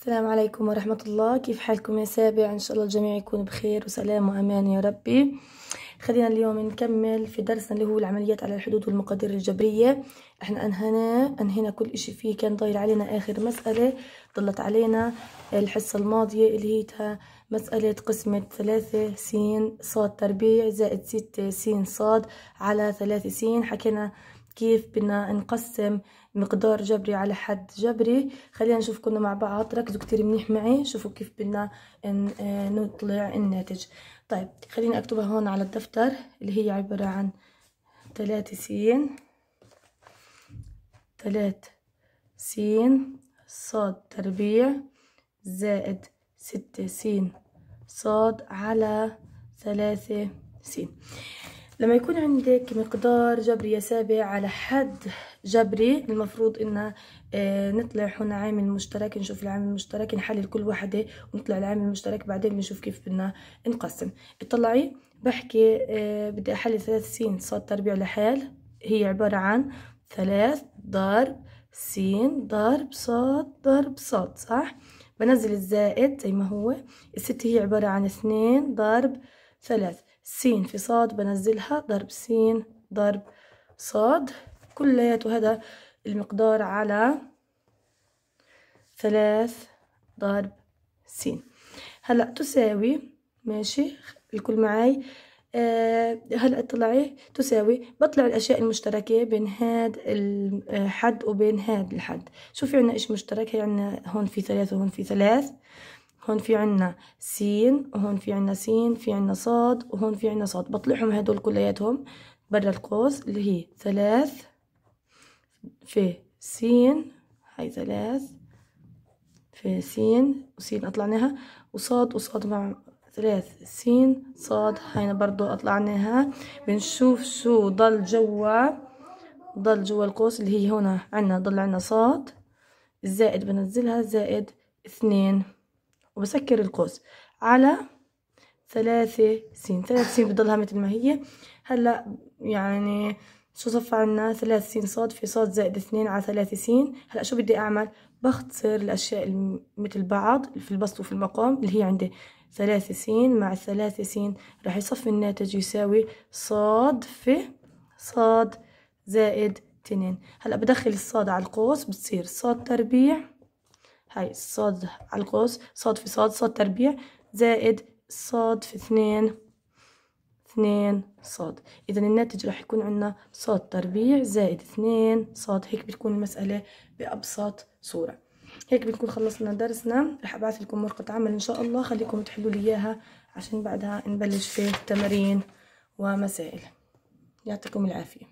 السلام عليكم ورحمة الله كيف حالكم يا سابع إن شاء الله الجميع يكون بخير وسلام وأمان يا ربي خلينا اليوم نكمل في درسنا اللي هو العمليات على الحدود والمقادير الجبرية احنا أنهنا انهينا كل اشي فيه كان ضايل علينا اخر مسألة ضلت علينا الحصة الماضية اللي هي مسألة قسمة ثلاثة سين صاد تربيع زائد ستة سين صاد على ثلاثة سين حكينا كيف بدنا نقسم مقدار جبري على حد جبري خلينا نشوف كنا مع بعض ركزوا كتير منيح معي شوفوا كيف بدنا آه، نطلع الناتج طيب خليني اكتبها هون على الدفتر اللي هي عبارة عن ثلاثة سين ثلاث سين صاد تربيع زائد ستة سين صاد على ثلاثة سين لما يكون عندك مقدار جبري سابع على حد جبري المفروض ان آه، نطلع هنا عامل مشترك نشوف العامل المشترك نحلل كل وحده ونطلع العامل المشترك بعدين بنشوف كيف بدنا نقسم اطلعي بحكي آه، بدي احلل ثلاث سين ص تربيع لحال هي عبارة عن ثلاث ضرب سين ضرب ص ضرب ص صح بنزل الزائد زي ما هو الست هي عبارة عن اثنين ضرب ثلاث سين في صاد بنزلها ضرب سين ضرب صاد كلياته هذا المقدار على ثلاث ضرب سين هلأ تساوي ماشي الكل معاي آه هلأ طلعي تساوي بطلع الأشياء المشتركة بين هاد الحد وبين هاد الحد شوفي عندنا إيش مشترك هي عندنا هون في ثلاث وهون في ثلاث هون في عنا سين وهون في عنا سين في عنا صاد وهون في عنا صاد بطلعهم هدول كلياتهم برا القوس اللي هي ثلاث في سين هاي ثلاث في سين وسين أطلعناها وصاد وصاد مع ثلاث سين صاد هاينا برضو أطلعناها بنشوف شو ضل جوا ضل جوا القوس اللي هي هنا عنا ضل عنا صاد الزائد بنزلها زائد اثنين وبسكر القوس على ثلاثة سين ثلاث سين بتضلها مثل ما هي هلا يعني شو صفى عنا ثلاث سين صاد في صاد زائد اثنين على ثلاثة سين هلا شو بدي اعمل بختصر الاشياء مثل بعض في البسط وفي المقام اللي هي عندي ثلاثة سين مع ثلاثة سين راح يصفي الناتج يساوي صاد في صاد زائد تنين هلا بدخل الصاد على القوس بتصير صاد تربيع هاي الصاد على القوس صاد في صاد صاد تربيع زائد صاد في اثنين اثنين صاد إذا الناتج راح يكون عندنا صاد تربيع زائد اثنين صاد هيك بتكون المسألة بأبسط صورة هيك بنكون خلصنا درسنا رح أبعث لكم ورقة عمل إن شاء الله خليكم تحلوا لي إياها عشان بعدها نبلش في تمارين ومسائل يعطيكم العافية